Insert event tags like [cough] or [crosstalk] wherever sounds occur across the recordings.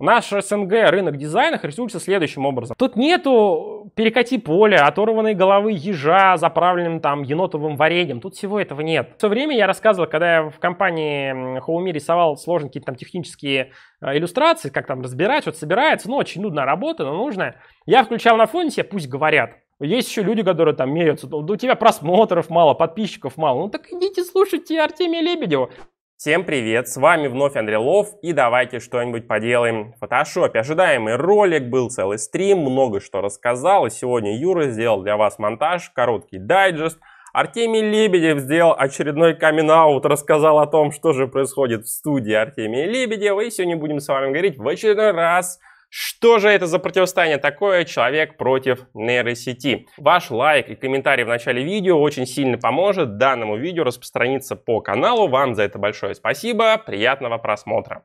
Наш СНГ рынок дизайна характеризуется следующим образом. Тут нету перекати поля, оторванной головы ежа, заправленным там енотовым вареньем. Тут всего этого нет. Все время я рассказывал, когда я в компании Хоуми рисовал сложные какие-то там технические э, иллюстрации, как там разбирать, вот собирается, ну, очень нудная работа, но нужная. Я включал на фоне себе «Пусть говорят». Есть еще люди, которые там мерятся. У тебя просмотров мало, подписчиков мало. Ну так идите слушайте Артемия Лебедева. Всем привет, с вами вновь Андрей Лов и давайте что-нибудь поделаем в фотошопе. Ожидаемый ролик, был целый стрим, много что рассказал и сегодня Юра сделал для вас монтаж, короткий дайджест. Артемий Лебедев сделал очередной камин рассказал о том, что же происходит в студии Артемия Лебедева и сегодня будем с вами говорить в очередной раз что же это за противостояние такое человек против нейросети? Ваш лайк и комментарий в начале видео очень сильно поможет данному видео распространиться по каналу. Вам за это большое спасибо. Приятного просмотра.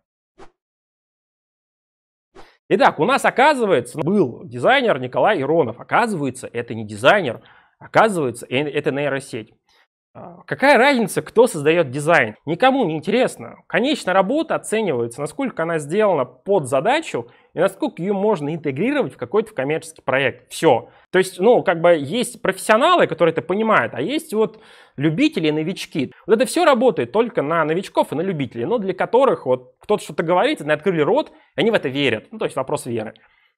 Итак, у нас, оказывается, был дизайнер Николай Иронов. Оказывается, это не дизайнер, оказывается, э, это нейросеть. Какая разница, кто создает дизайн? Никому не интересно. Конечная работа оценивается, насколько она сделана под задачу и насколько ее можно интегрировать в какой-то коммерческий проект. Все. То есть, ну, как бы есть профессионалы, которые это понимают, а есть вот любители и новички. Вот это все работает только на новичков и на любителей, но для которых вот кто-то что-то говорит, они открыли рот, и они в это верят. Ну, то есть вопрос веры.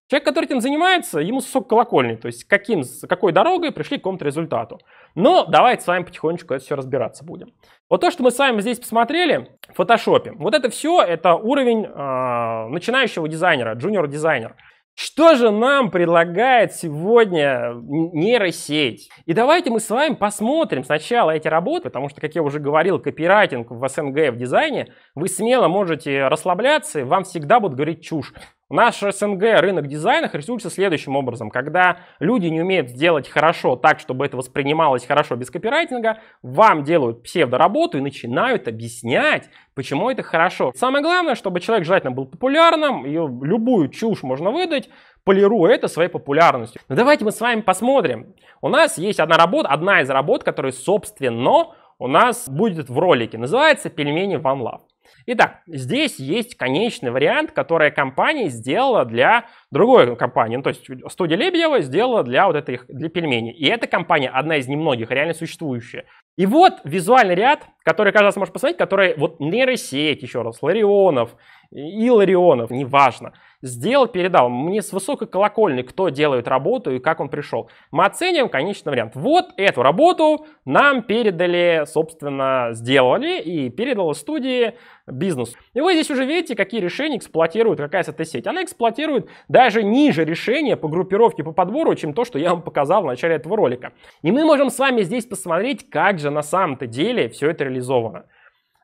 Человек, который этим занимается, ему сок колокольный, то есть каким, какой дорогой пришли к какому-то результату. Но давайте с вами потихонечку это все разбираться будем. Вот то, что мы с вами здесь посмотрели в фотошопе, вот это все, это уровень э, начинающего дизайнера, джуниор-дизайнер. Что же нам предлагает сегодня нейросеть? И давайте мы с вами посмотрим сначала эти работы, потому что, как я уже говорил, копирайтинг в СНГ в дизайне, вы смело можете расслабляться, и вам всегда будут говорить чушь. Наш СНГ рынок дизайна характеризуется следующим образом. Когда люди не умеют сделать хорошо так, чтобы это воспринималось хорошо без копирайтинга, вам делают псевдоработу и начинают объяснять, почему это хорошо. Самое главное, чтобы человек желательно был популярным, и любую чушь можно выдать, полируя это своей популярностью. Но ну, давайте мы с вами посмотрим. У нас есть одна работа, одна из работ, которая, собственно, у нас будет в ролике. Называется «Пельмени One Love». Итак, здесь есть конечный вариант, который компания сделала для другой компании. Ну, то есть студия Лебедева сделала для вот этой, для пельменей. И эта компания одна из немногих, реально существующая. И вот визуальный ряд, который кажется, можешь посмотреть, который вот нейросеть, еще раз, Ларионов, Иларионов, неважно – Сделал, передал. Мне с высокой колокольни, кто делает работу и как он пришел. Мы оценим конечный вариант. Вот эту работу нам передали, собственно, сделали и передала студии бизнес. И вы здесь уже видите, какие решения эксплуатирует какая то сеть. Она эксплуатирует даже ниже решения по группировке, по подбору, чем то, что я вам показал в начале этого ролика. И мы можем с вами здесь посмотреть, как же на самом-то деле все это реализовано.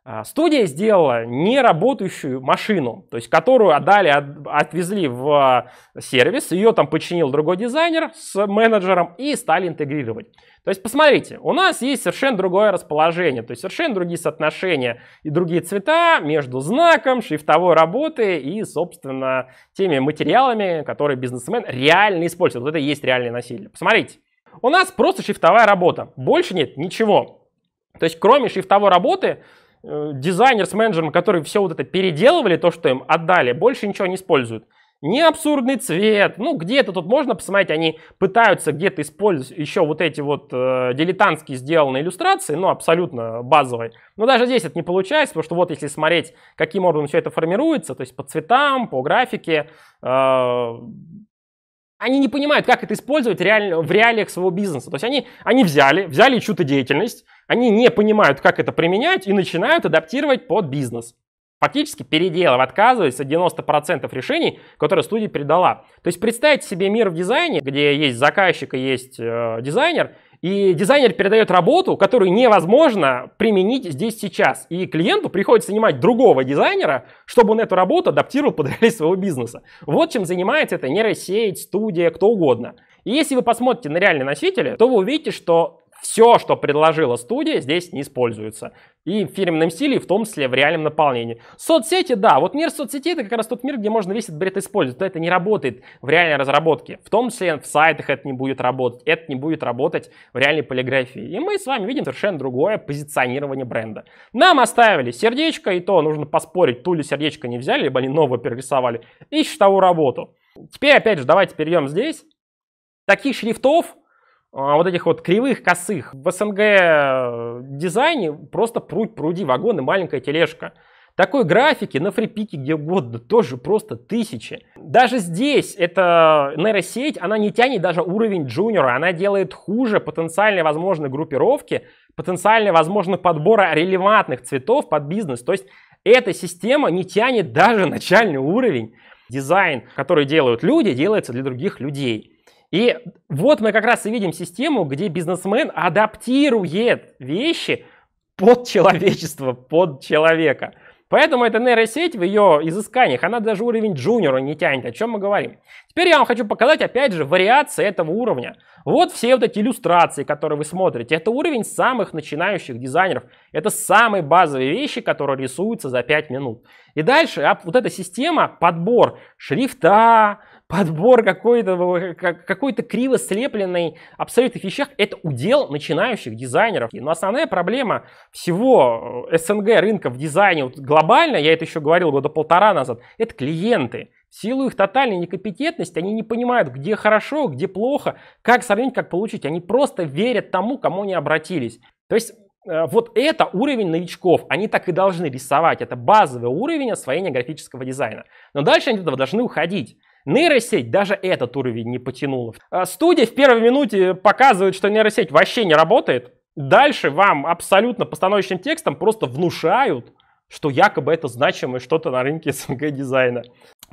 А, студия сделала неработающую машину, то есть которую отдали, от, отвезли в а, сервис, ее там починил другой дизайнер с менеджером и стали интегрировать. То есть посмотрите, у нас есть совершенно другое расположение, то есть совершенно другие соотношения и другие цвета между знаком, шрифтовой работы и, собственно, теми материалами, которые бизнесмен реально использует. Вот это и есть реальное насилие. Посмотрите, у нас просто шрифтовая работа, больше нет ничего. То есть кроме шрифтовой работы Э, дизайнер с менеджером, которые все вот это переделывали, то, что им отдали, больше ничего не используют. Не абсурдный цвет, ну где-то тут можно посмотреть, они пытаются где-то использовать еще вот эти вот э, дилетантские сделанные иллюстрации, ну абсолютно базовые. Но даже здесь это не получается, потому что вот если смотреть, каким образом все это формируется, то есть по цветам, по графике, э, они не понимают, как это использовать реально, в реалиях своего бизнеса. То есть они, они взяли, взяли чью-то деятельность, они не понимают, как это применять и начинают адаптировать под бизнес. Фактически переделав, отказываясь от 90% решений, которые студия передала. То есть представьте себе мир в дизайне, где есть заказчик и есть э, дизайнер – и дизайнер передает работу, которую невозможно применить здесь сейчас. И клиенту приходится нанимать другого дизайнера, чтобы он эту работу адаптировал под реальность своего бизнеса. Вот чем занимается эта нейросеть, студия, кто угодно. И если вы посмотрите на реальные носители, то вы увидите, что все, что предложила студия, здесь не используется. И в фирменном стиле, и в том числе в реальном наполнении. Соцсети, да, вот мир соцсетей это как раз тот мир, где можно весь этот бред использовать, но это не работает в реальной разработке. В том числе в сайтах это не будет работать, это не будет работать в реальной полиграфии. И мы с вами видим совершенно другое позиционирование бренда. Нам оставили сердечко, и то нужно поспорить, ту ли сердечко не взяли, либо они новое перерисовали, и того работу. Теперь, опять же, давайте перейдем здесь. Таких шрифтов а вот этих вот кривых, косых. В СНГ э, дизайне просто пруть пруди, вагоны, маленькая тележка. Такой графики на фрипике где угодно тоже просто тысячи. Даже здесь эта нейросеть, она не тянет даже уровень джуниора, она делает хуже потенциальной возможной группировки, потенциальной возможно подбора релевантных цветов под бизнес. То есть эта система не тянет даже начальный уровень. Дизайн, который делают люди, делается для других людей. И вот мы как раз и видим систему, где бизнесмен адаптирует вещи под человечество, под человека. Поэтому эта нейросеть в ее изысканиях, она даже уровень джуниора не тянет, о чем мы говорим. Теперь я вам хочу показать, опять же, вариации этого уровня. Вот все вот эти иллюстрации, которые вы смотрите. Это уровень самых начинающих дизайнеров. Это самые базовые вещи, которые рисуются за 5 минут. И дальше вот эта система, подбор шрифта, подбор какой-то э, какой-то криво слепленной абсолютных вещах, это удел начинающих дизайнеров. Но ну, основная проблема всего э, СНГ рынка в дизайне вот глобально, я это еще говорил года полтора назад, это клиенты. В силу их тотальной некомпетентности они не понимают, где хорошо, где плохо, как сравнить, как получить. Они просто верят тому, кому они обратились. То есть э, вот это уровень новичков, они так и должны рисовать, это базовый уровень освоения графического дизайна. Но дальше они этого должны уходить. Нейросеть даже этот уровень не потянула. А, студия в первой минуте показывает, что нейросеть вообще не работает. Дальше вам абсолютно постановочным текстом просто внушают, что якобы это значимое что-то на рынке [laughs] СНГ эм дизайна.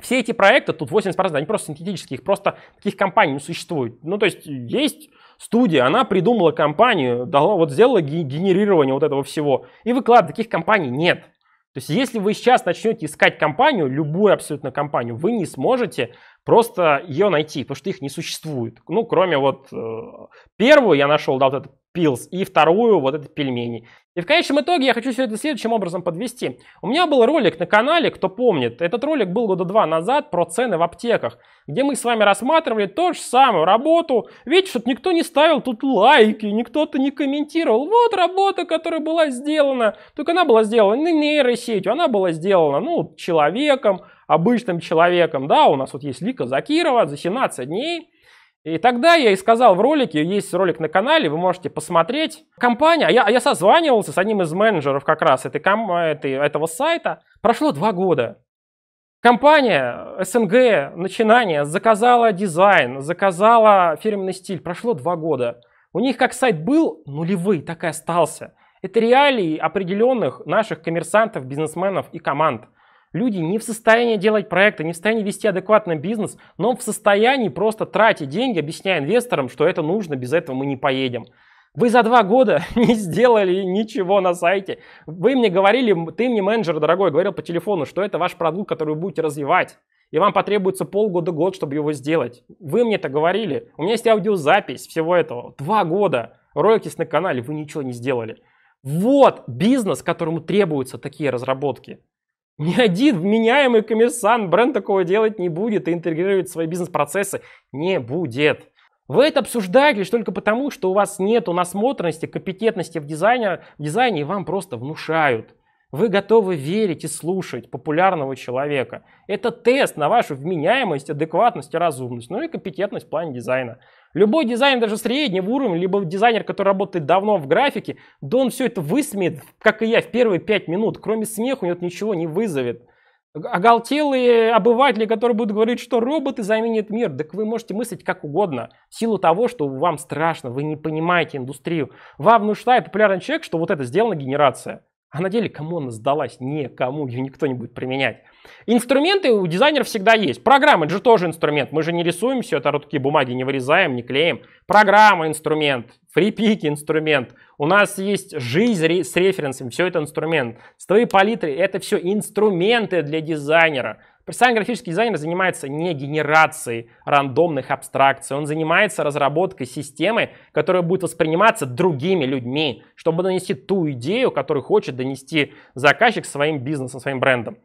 Все эти проекты, тут 80%, они просто синтетические, их просто таких компаний не существует. Ну, то есть есть студия, она придумала компанию, дала, вот сделала генерирование вот этого всего, и выклад таких компаний нет. То есть если вы сейчас начнете искать компанию, любую абсолютно компанию, вы не сможете просто ее найти, потому что их не существует. Ну, кроме вот э, первую я нашел, да, вот этот пилс, и вторую вот это пельмени. И в конечном итоге я хочу все это следующим образом подвести. У меня был ролик на канале, кто помнит, этот ролик был года два назад про цены в аптеках, где мы с вами рассматривали ту же самую работу. Видите, что никто не ставил тут лайки, никто-то не комментировал. Вот работа, которая была сделана, только она была сделана не нейросетью, она была сделана, ну, человеком, обычным человеком, да, у нас вот есть Лика Закирова за 17 дней, и тогда я и сказал в ролике, есть ролик на канале, вы можете посмотреть. Компания, а я, а я созванивался с одним из менеджеров как раз этой, этой, этого сайта. Прошло два года. Компания СНГ, начинание, заказала дизайн, заказала фирменный стиль. Прошло два года. У них как сайт был нулевый, так и остался. Это реалии определенных наших коммерсантов, бизнесменов и команд – Люди не в состоянии делать проекты, не в состоянии вести адекватный бизнес, но в состоянии просто тратить деньги, объясняя инвесторам, что это нужно, без этого мы не поедем. Вы за два года [laughs] не сделали ничего на сайте. Вы мне говорили, ты мне менеджер, дорогой, говорил по телефону, что это ваш продукт, который вы будете развивать. И вам потребуется полгода-год, чтобы его сделать. Вы мне это говорили. У меня есть аудиозапись всего этого. Два года. Роетесь на канале, вы ничего не сделали. Вот бизнес, которому требуются такие разработки. Ни один вменяемый коммерсант бренд такого делать не будет и интегрировать свои бизнес-процессы не будет. Вы это обсуждаете лишь только потому, что у вас нет насмотренности, компетентности в дизайне, в дизайне и вам просто внушают. Вы готовы верить и слушать популярного человека. Это тест на вашу вменяемость, адекватность и разумность, ну и компетентность в плане дизайна. Любой дизайнер даже среднего уровня, либо дизайнер, который работает давно в графике, да он все это высмеет, как и я, в первые пять минут. Кроме смеха у него ничего не вызовет. Оголтелые обыватели, которые будут говорить, что роботы заменят мир, так вы можете мыслить как угодно. В силу того, что вам страшно, вы не понимаете индустрию. Вам внушает популярный человек, что вот это сделана генерация. А на деле кому она сдалась? Никому, ее никто не будет применять. Инструменты у дизайнера всегда есть. Программы же тоже инструмент. Мы же не рисуем все это, такие бумаги не вырезаем, не клеим. Программа инструмент, фрипик инструмент. У нас есть жизнь с референсами, все это инструмент. Столы палитры, это все инструменты для дизайнера. Профессиональный графический дизайнер занимается не генерацией рандомных абстракций, он занимается разработкой системы, которая будет восприниматься другими людьми, чтобы донести ту идею, которую хочет донести заказчик своим бизнесом, своим брендом.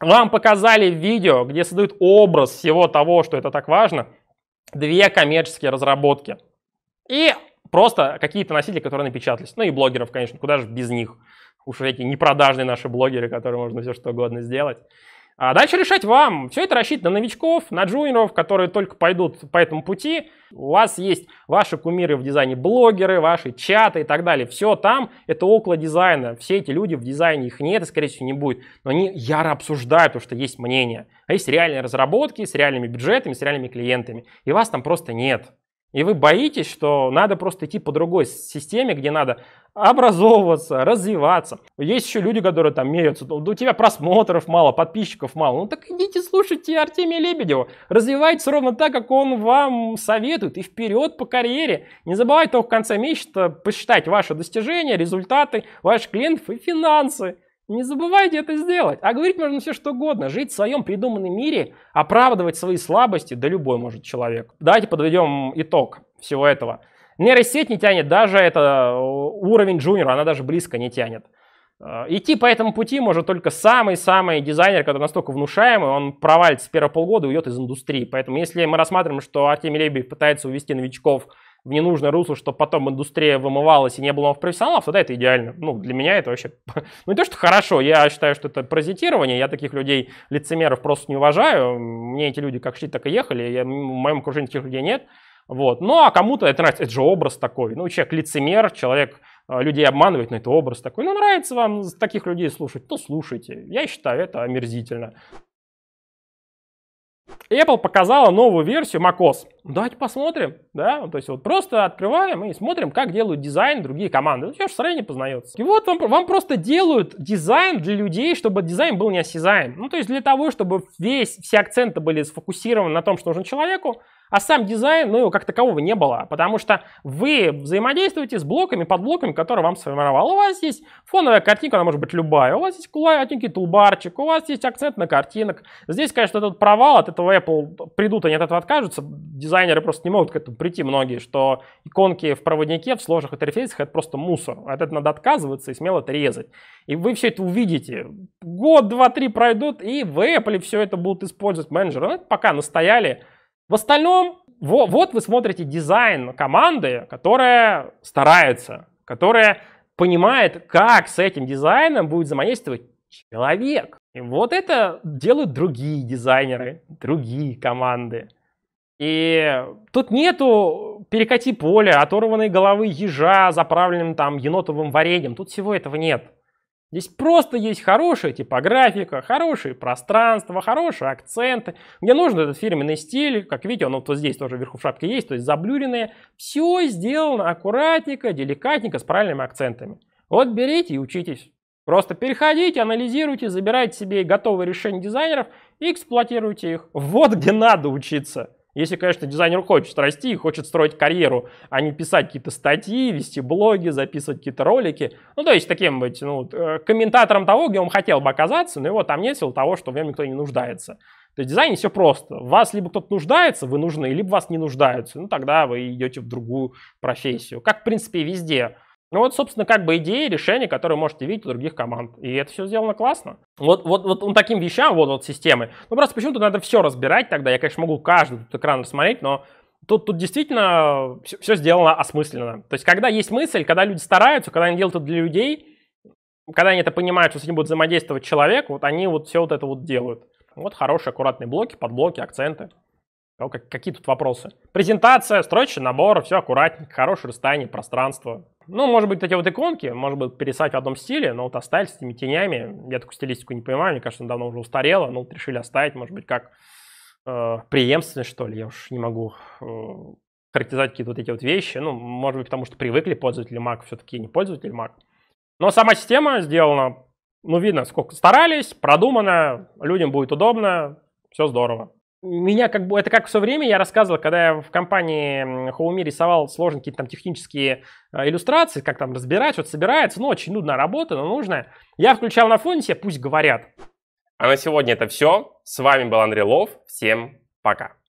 Вам показали видео, где создают образ всего того, что это так важно, две коммерческие разработки. И просто какие-то носители, которые напечатались. Ну и блогеров, конечно, куда же без них. Уж эти непродажные наши блогеры, которые можно все что угодно сделать. А дальше решать вам. Все это рассчитано на новичков, на джуниров, которые только пойдут по этому пути. У вас есть ваши кумиры в дизайне блогеры, ваши чаты и так далее. Все там, это около дизайна. Все эти люди в дизайне, их нет и, скорее всего, не будет. Но они яро обсуждают, потому что есть мнение. А есть реальные разработки с реальными бюджетами, с реальными клиентами. И вас там просто нет. И вы боитесь, что надо просто идти по другой системе, где надо образовываться, развиваться. Есть еще люди, которые там меряются. Да у тебя просмотров мало, подписчиков мало. Ну так идите слушайте Артемия Лебедева. Развивайтесь ровно так, как он вам советует. И вперед по карьере. Не забывайте только в конце месяца посчитать ваши достижения, результаты ваших клиентов и финансы. Не забывайте это сделать. А говорить можно все что угодно. Жить в своем придуманном мире, оправдывать свои слабости, да любой может человек. Давайте подведем итог всего этого. Нейросеть не тянет даже это э, уровень джуниора, она даже близко не тянет. Э, идти по этому пути может только самый-самый дизайнер, который настолько внушаемый, он провалится с первого полгода и уйдет из индустрии. Поэтому если мы рассматриваем, что Артемий Лебедев пытается увести новичков в ненужное русло, чтобы потом индустрия вымывалась и не было новых профессионалов, тогда это идеально. Ну, для меня это вообще... [laughs] Ну, не то, что хорошо, я считаю, что это паразитирование, я таких людей, лицемеров, просто не уважаю. Мне эти люди как шли, так и ехали, я, в моем окружении таких людей нет. Вот. Ну, а кому-то это нравится, это же образ такой. Ну, человек лицемер, человек а, людей обманывает, но это образ такой. Ну, нравится вам таких людей слушать, то слушайте. Я считаю, это омерзительно. Apple показала новую версию macOS. Давайте посмотрим, да, то есть вот просто открываем и смотрим, как делают дизайн другие команды. Ну, что ж, сравнение познается. И вот вам, вам просто делают дизайн для людей, чтобы дизайн был неосязаем. Ну, то есть для того, чтобы весь, все акценты были сфокусированы на том, что нужно человеку, а сам дизайн, ну его как такового не было, потому что вы взаимодействуете с блоками, под блоками, которые вам сформировал. У вас есть фоновая картинка, она может быть любая. У вас есть кулатенький тулбарчик, у вас есть акцент на картинок. Здесь, конечно, этот провал, от этого Apple придут, они от этого откажутся. Дизайнеры просто не могут к этому прийти многие, что иконки в проводнике, в сложных интерфейсах это просто мусор. От этого надо отказываться и смело это резать. И вы все это увидите. Год, два, три пройдут, и в Apple все это будут использовать менеджеры. Ну, это пока настояли в остальном, вот, вот вы смотрите дизайн команды, которая старается, которая понимает, как с этим дизайном будет взаимодействовать человек. И вот это делают другие дизайнеры, другие команды. И тут нету перекати поля, оторванной головы ежа, заправленным там енотовым вареньем. Тут всего этого нет. Здесь просто есть хорошая типографика, хорошие пространства, хорошие акценты. Мне нужен этот фирменный стиль. Как видите, он вот здесь тоже вверху в шапке есть, то есть заблюренные. Все сделано аккуратненько, деликатненько, с правильными акцентами. Вот берите и учитесь. Просто переходите, анализируйте, забирайте себе готовые решения дизайнеров и эксплуатируйте их. Вот где надо учиться. Если, конечно, дизайнер хочет расти и хочет строить карьеру, а не писать какие-то статьи, вести блоги, записывать какие-то ролики. Ну, то есть таким быть, ну, э, комментатором того, где он хотел бы оказаться, но его там нет в силу того, что в нем никто не нуждается. То есть в дизайне все просто. Вас либо кто-то нуждается, вы нужны, либо вас не нуждаются. Ну, тогда вы идете в другую профессию. Как, в принципе, везде. Ну вот, собственно, как бы идеи, решения, которые можете видеть у других команд. И это все сделано классно. Вот, вот, вот он таким вещам, вот, вот системы. Ну просто почему-то надо все разбирать тогда. Я, конечно, могу каждый тут экран рассмотреть, но тут, тут действительно все, все сделано осмысленно. То есть когда есть мысль, когда люди стараются, когда они делают это для людей, когда они это понимают, что с ним будет взаимодействовать человек, вот они вот все вот это вот делают. Вот хорошие аккуратные блоки, подблоки, акценты. Какие тут вопросы? Презентация, строчный набор, все аккуратненько, хорошее расстояние, пространство, ну, может быть, эти вот иконки, может быть, пересать в одном стиле, но вот оставить с этими тенями. Я такую стилистику не понимаю, мне кажется, она давно уже устарела, но вот решили оставить, может быть, как э, преемственность, что ли. Я уж не могу э, характеризовать какие-то вот эти вот вещи. Ну, может быть, потому что привыкли пользователи Mac, все-таки не пользователи Mac. Но сама система сделана, ну, видно, сколько старались, продумано, людям будет удобно, все здорово меня как бы, это как все время я рассказывал, когда я в компании Хоуми рисовал сложные какие-то там технические э, иллюстрации, как там разбирать, вот собирается, ну, очень нудная работа, но нужная. Я включал на фоне себе, пусть говорят. А на сегодня это все. С вами был Андрей Лов. Всем пока.